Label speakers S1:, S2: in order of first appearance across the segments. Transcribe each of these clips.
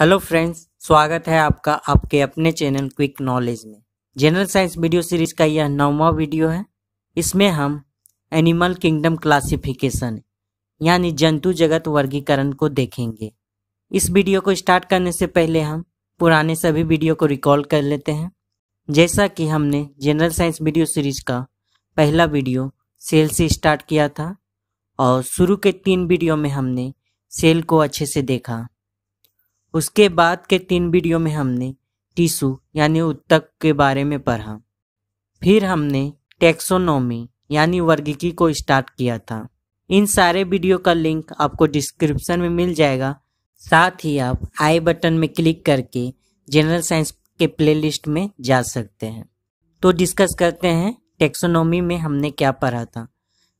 S1: hello friends स्वागत है आपका आपके अपने चैनल क्विक नॉलेज में जनरल साइंस वीडियो सीरीज का यह नौवा वीडियो है इसमें हम एनिमल किंगडम क्लासिफिकेशन यानी जंतु जगत वर्गीकरण को देखेंगे इस वीडियो को स्टार्ट करने से पहले हम पुराने सभी वीडियो को रिकॉल कर लेते हैं जैसा कि हमने जनरल साइंस वीडियो सीरीज का पहला वीडियो सेल से स्टार्ट किया था और शुरू के तीन वीडियो में हमने सेल को अच्छे से देखा उसके बाद के तीन वीडियो में हमने टिशु यानी उत्तक के बारे में पढ़ा फिर हमने टेक्सोनोमी यानी वर्गीकी को स्टार्ट किया था इन सारे वीडियो का लिंक आपको डिस्क्रिप्शन में मिल जाएगा साथ ही आप आई बटन में क्लिक करके जनरल साइंस के प्लेलिस्ट में जा सकते हैं तो डिस्कस करते हैं टेक्सोनोमी में हमने क्या पढ़ा था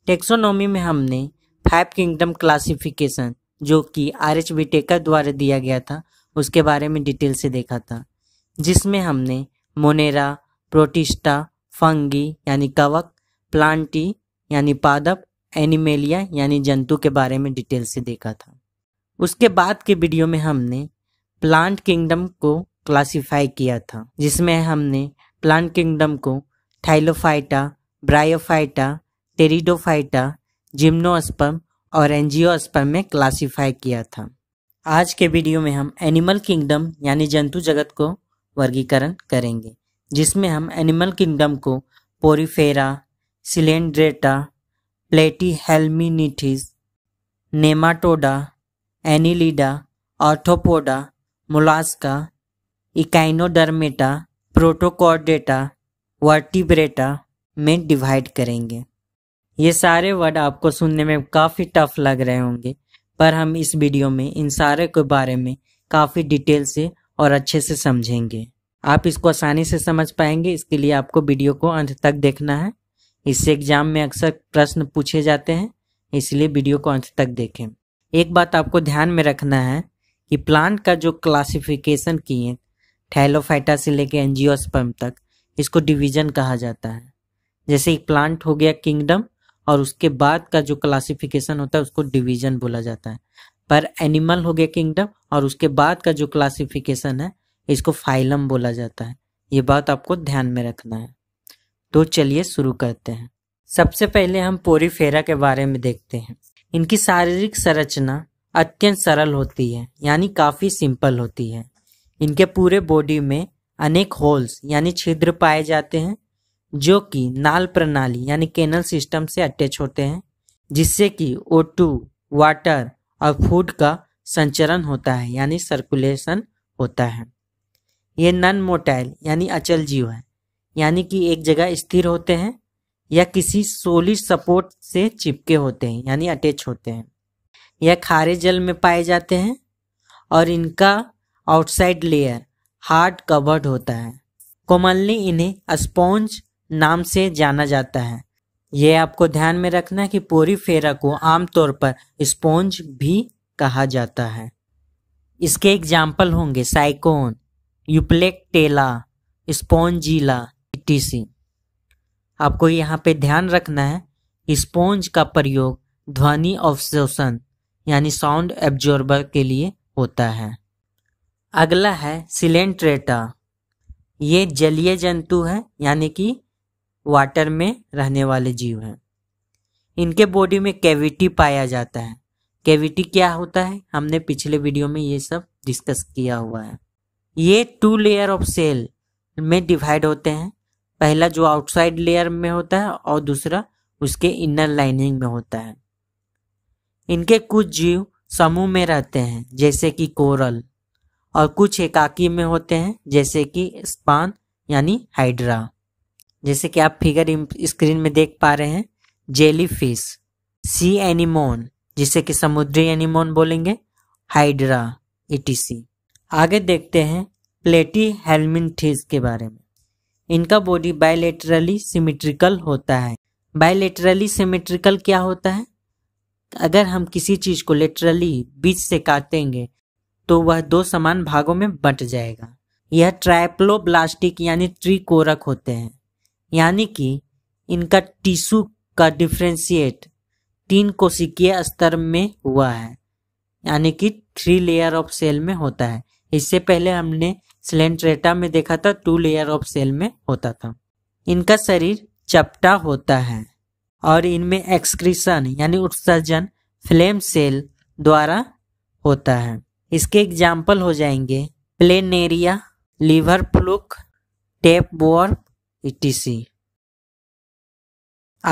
S1: टेक्सोनोमी में हमने फाइव किंगडम क्लासिफिकेशन जो कि आर एच टेकर द्वारा दिया गया था उसके बारे में डिटेल से देखा था जिसमें हमने मोनेरा प्रोटिस्टा फंगी यानी कवक प्लांटी यानी पादप एनिमेलिया यानी जंतु के बारे में डिटेल से देखा था उसके बाद के वीडियो में हमने प्लांट किंगडम को क्लासिफाई किया था जिसमें हमने प्लांट किंगडम को थाइलोफाइटा ब्रायोफाइटा टेरिडोफाइटा जिम्नोस्पम और एन पर में क्लासीफाई किया था आज के वीडियो में हम एनिमल किंगडम यानी जंतु जगत को वर्गीकरण करेंगे जिसमें हम एनिमल किंगडम को porifera coelenterata platyhelminthes nematoda annelida arthropoda mollusca echinodermata protochordata vertebrata में डिवाइड करेंगे ये सारे वर्ड आपको सुनने में काफ़ी टफ लग रहे होंगे पर हम इस वीडियो में इन सारे के बारे में काफ़ी डिटेल से और अच्छे से समझेंगे आप इसको आसानी से समझ पाएंगे इसके लिए आपको वीडियो को अंत तक देखना है इससे एग्जाम में अक्सर प्रश्न पूछे जाते हैं इसलिए वीडियो को अंत तक देखें एक बात आपको ध्यान में रखना है कि प्लांट का जो क्लासिफिकेशन किए थैलोफाइटा से लेकर एनजियोस्पर्म तक इसको डिवीजन कहा जाता है जैसे एक प्लांट हो गया किंगडम और उसके बाद का जो क्लासिफिकेशन होता है उसको डिवीजन बोला जाता है पर एनिमल हो गया किंगडम और उसके बाद का जो क्लासिफिकेशन है इसको फाइलम बोला जाता है ये बात आपको ध्यान में रखना है तो चलिए शुरू करते हैं सबसे पहले हम पोरीफेरा के बारे में देखते हैं इनकी शारीरिक संरचना अत्यंत सरल होती है यानी काफ़ी सिंपल होती है इनके पूरे बॉडी में अनेक होल्स यानी छिद्र पाए जाते हैं जो कि नाल प्रणाली यानी केनल सिस्टम से अटैच होते हैं जिससे कि ओ टू वाटर और फूड का संचरण होता है यानी सर्कुलेशन होता है ये नन मोटाइल यानी अचल जीव है यानी कि एक जगह स्थिर होते हैं या किसी सोलिड सपोर्ट से चिपके होते हैं यानी अटैच होते हैं यह खारे जल में पाए जाते हैं और इनका आउटसाइड लेयर हार्ड कवर्ड होता है कोमलनी इन्हें स्पॉन्ज नाम से जाना जाता है यह आपको ध्यान में रखना है कि पोरी फेरा को आमतौर पर स्पॉन्ज भी कहा जाता है इसके एग्जाम्पल होंगे साइकोन यूप्लेक्टेला स्पॉन्जीला टीसी आपको यहाँ पे ध्यान रखना है कि स्पॉन्ज का प्रयोग ध्वनि अवशोषण यानी साउंड एब्जॉर्बर के लिए होता है अगला है सिलेंट्रेटा ये जलीय जंतु है यानी कि वाटर में रहने वाले जीव हैं इनके बॉडी में कैविटी पाया जाता है कैविटी क्या होता है हमने पिछले वीडियो में ये सब डिस्कस किया हुआ है ये टू लेयर ऑफ सेल में डिवाइड होते हैं पहला जो आउटसाइड लेयर में होता है और दूसरा उसके इनर लाइनिंग में होता है इनके कुछ जीव समूह में रहते हैं जैसे कि कोरल और कुछ एकाकी में होते हैं जैसे कि स्पान यानी हाइड्रा जैसे कि आप फिगर स्क्रीन में देख पा रहे हैं जेली फिश सी एनिमोन जिसे कि समुद्री एनिमोन बोलेंगे हाइड्रा इटीसी आगे देखते हैं प्लेटी हेलमिन के बारे में इनका बॉडी बायलेटरली सिमेट्रिकल होता है बायलेटरली सिमेट्रिकल क्या होता है अगर हम किसी चीज को लेटरली बीच से काटेंगे तो वह दो समान भागों में बट जाएगा यह ट्राइप्लोब्लास्टिक यानी ट्रिकोरक होते हैं यानी कि इनका टिश्यू का डिफ्रेंशिएट तीन कोशिकीय स्तर में हुआ है यानी कि थ्री लेयर ऑफ सेल में होता है इससे पहले हमने सिलेंट्रेटा में देखा था टू लेयर ऑफ सेल में होता था इनका शरीर चपटा होता है और इनमें एक्सक्रीशन यानी उत्सर्जन फ्लेम सेल द्वारा होता है इसके एग्जाम्पल हो जाएंगे planaria liver fluke tapeworm etc e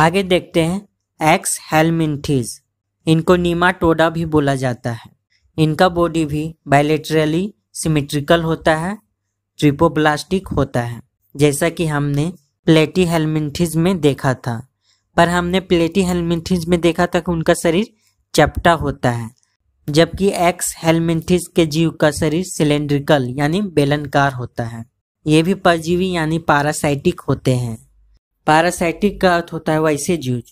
S1: आगे देखते हैं एक्स हेलमिंथीज इनको नीमाटोडा भी बोला जाता है इनका बॉडी भी बायलेटरली सिमेट्रिकल होता है ट्रिपोब्लास्टिक होता है जैसा कि हमने प्लेटी हेलमिंथीज में देखा था पर हमने प्लेटी हेलमिंथीज में देखा था कि उनका शरीर चपटा होता है जबकि एक्स हेलमिंथीज के जीव का शरीर सिलेंड्रिकल यानी बेलनकार होता है ये भी परजीवी यानी पारासाइटिक होते हैं पारासाइटिक का अर्थ होता है वैसे जीव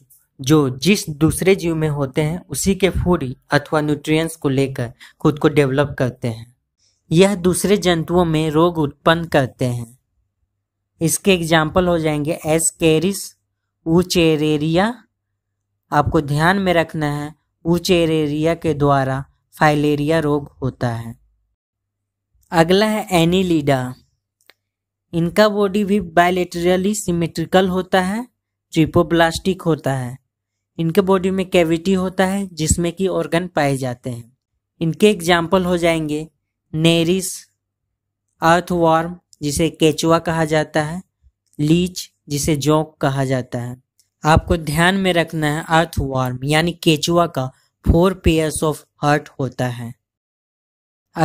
S1: जो जिस दूसरे जीव में होते हैं उसी के फूड अथवा न्यूट्रिएंट्स को लेकर खुद को डेवलप करते हैं यह दूसरे जंतुओं में रोग उत्पन्न करते हैं इसके एग्जाम्पल हो जाएंगे एस कैरिस उचेरेरिया आपको ध्यान में रखना है उचेरेरिया के द्वारा फाइलेरिया रोग होता है अगला है एनिलीडा इनका बॉडी भी बायलेटरली सिमेट्रिकल होता है ट्रिपोब्लास्टिक होता है इनके बॉडी में कैविटी होता है जिसमें कि ऑर्गन पाए जाते हैं इनके एग्जाम्पल हो जाएंगे नेरिस अर्थवॉर्म जिसे केचुआ कहा जाता है लीच जिसे जोंक कहा जाता है आपको ध्यान में रखना है अर्थवॉर्म यानी केचुआ का फोर पेयर्स ऑफ हर्ट होता है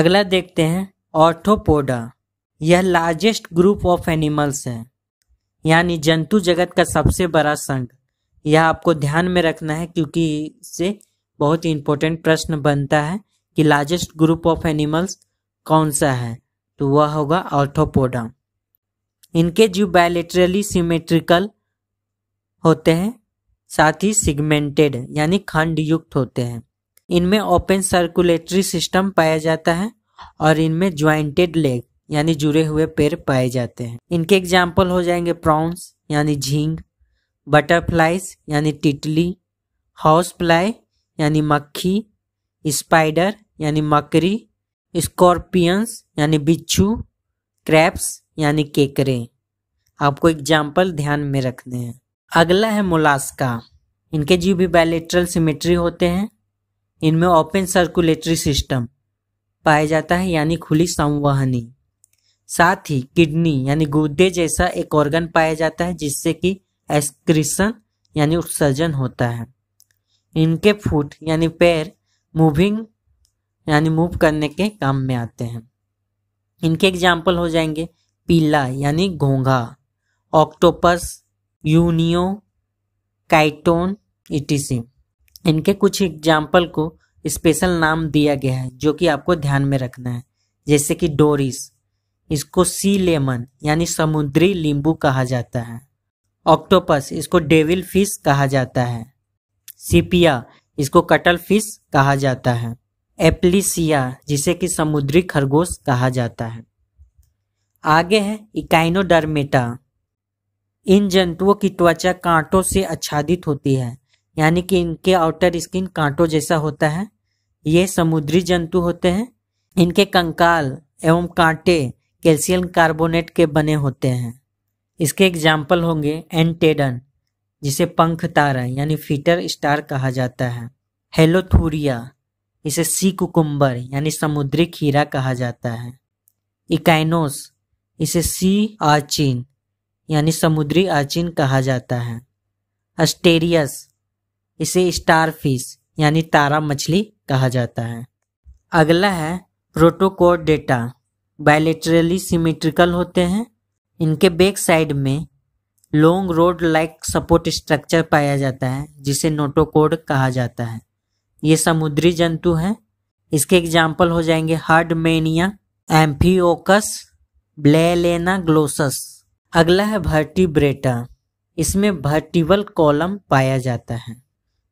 S1: अगला देखते हैं ऑर्थोपोडा यह लार्जेस्ट ग्रुप ऑफ एनिमल्स है यानी जंतु जगत का सबसे बड़ा संघ यह आपको ध्यान में रखना है क्योंकि इससे बहुत ही इंपॉर्टेंट प्रश्न बनता है कि लार्जेस्ट ग्रुप ऑफ एनिमल्स कौन सा है तो वह होगा ऑर्थोपोडा इनके जीव बायोलेटरली सिमेट्रिकल होते हैं साथ ही सिगमेंटेड यानी खंड युक्त होते हैं इनमें ओपन सर्कुलेटरी सिस्टम पाया जाता है और इनमें ज्वाइंटेड लेग यानी जुड़े हुए पेड़ पाए जाते हैं इनके एग्जाम्पल हो जाएंगे प्रॉन्स यानी झींग बटरफ्लाइज यानी टिटली हाउस फ्लाई यानी मक्खी स्पाइडर यानी मकरी स्कॉर्पियंस यानी बिच्छू क्रैप्स यानी केकरे आपको एग्जाम्पल ध्यान में रखने हैं अगला है मोलास्का इनके जीव भी बायोलेट्रल सिमेट्री होते हैं इनमें ओपन सर्कुलेटरी सिस्टम पाया जाता है यानी खुली संवहनी साथ ही किडनी यानी गुर्दे जैसा एक ऑर्गन पाया जाता है जिससे कि एक्सक्रीशन यानी उत्सर्जन होता है इनके फुट यानी पैर मूविंग यानी मूव करने के काम में आते हैं इनके एग्जाम्पल हो जाएंगे पीला यानी घोंघा ऑक्टोपस यूनियो काइटोन इटीसी इनके कुछ एग्जाम्पल को स्पेशल नाम दिया गया है जो कि आपको ध्यान में रखना है जैसे कि डोरिस इसको सी लेमन यानी समुद्री नींबू कहा जाता है ऑक्टोपस इसको डेविल फिश कहा जाता है सीपिया इसको कटल फिश कहा जाता है एप्लीसिया जिसे कि समुद्री खरगोश कहा जाता है आगे है इकाइनोडर्मेटा इन जंतुओं की त्वचा कांटों से आच्छादित होती है यानी कि इनके आउटर स्किन कांटों जैसा होता है ये समुद्री जंतु होते हैं इनके कंकाल एवं कांटे कैल्शियम कार्बोनेट के बने होते हैं इसके एग्जाम्पल होंगे एंटेडन जिसे पंख तारा यानी फीटर स्टार कहा जाता है हेलोथूरिया इसे सी कुकुम्बर यानी समुद्री खीरा कहा जाता है इकाइनोस इसे सी आचीन यानी समुद्री आचीन कहा जाता है अस्टेरियस इसे स्टारफिश यानी तारा मछली कहा जाता है अगला है प्रोटोकोडेटा बायलेटरली सिमेट्रिकल होते हैं इनके बैक साइड में long rod like support structure पाया जाता है जिसे नोटोकोड कहा जाता है ये समुद्री जंतु हैं इसके एग्जाम्पल हो जाएंगे हार्ड मेनिया एम्फीओकस ब्लेलेना ग्लोसस अगला है भर्टिब्रेटा इसमें भर्टिवल कॉलम पाया जाता है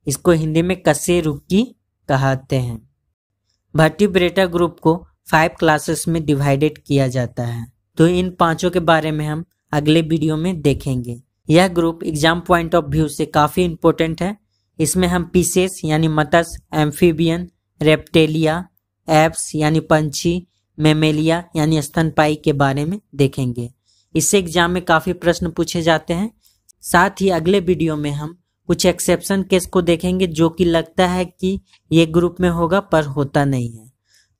S1: इसको हिंदी में कसे रुकी कहते हैं भर्टिब्रेटा ग्रुप को फाइव क्लासेस में डिवाइडेड किया जाता है तो इन पांचों के बारे में हम अगले वीडियो में देखेंगे यह group exam point of view से काफ़ी इम्पोर्टेंट है इसमें हम पीसेस यानी मत्स्य एम्फीबियन रेप्टेलिया एप्स यानी पंछी मेमेलिया यानी स्तनपाई के बारे में देखेंगे इससे एग्जाम में काफ़ी प्रश्न पूछे जाते हैं साथ ही अगले वीडियो में हम कुछ एक्सेप्शन केस को देखेंगे जो कि लगता है कि ये ग्रुप में होगा पर होता नहीं है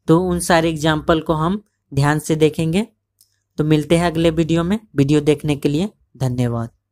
S1: तो उन सारे एग्जाम्पल को हम ध्यान से देखेंगे तो मिलते हैं अगले वीडियो में वीडियो देखने के लिए धन्यवाद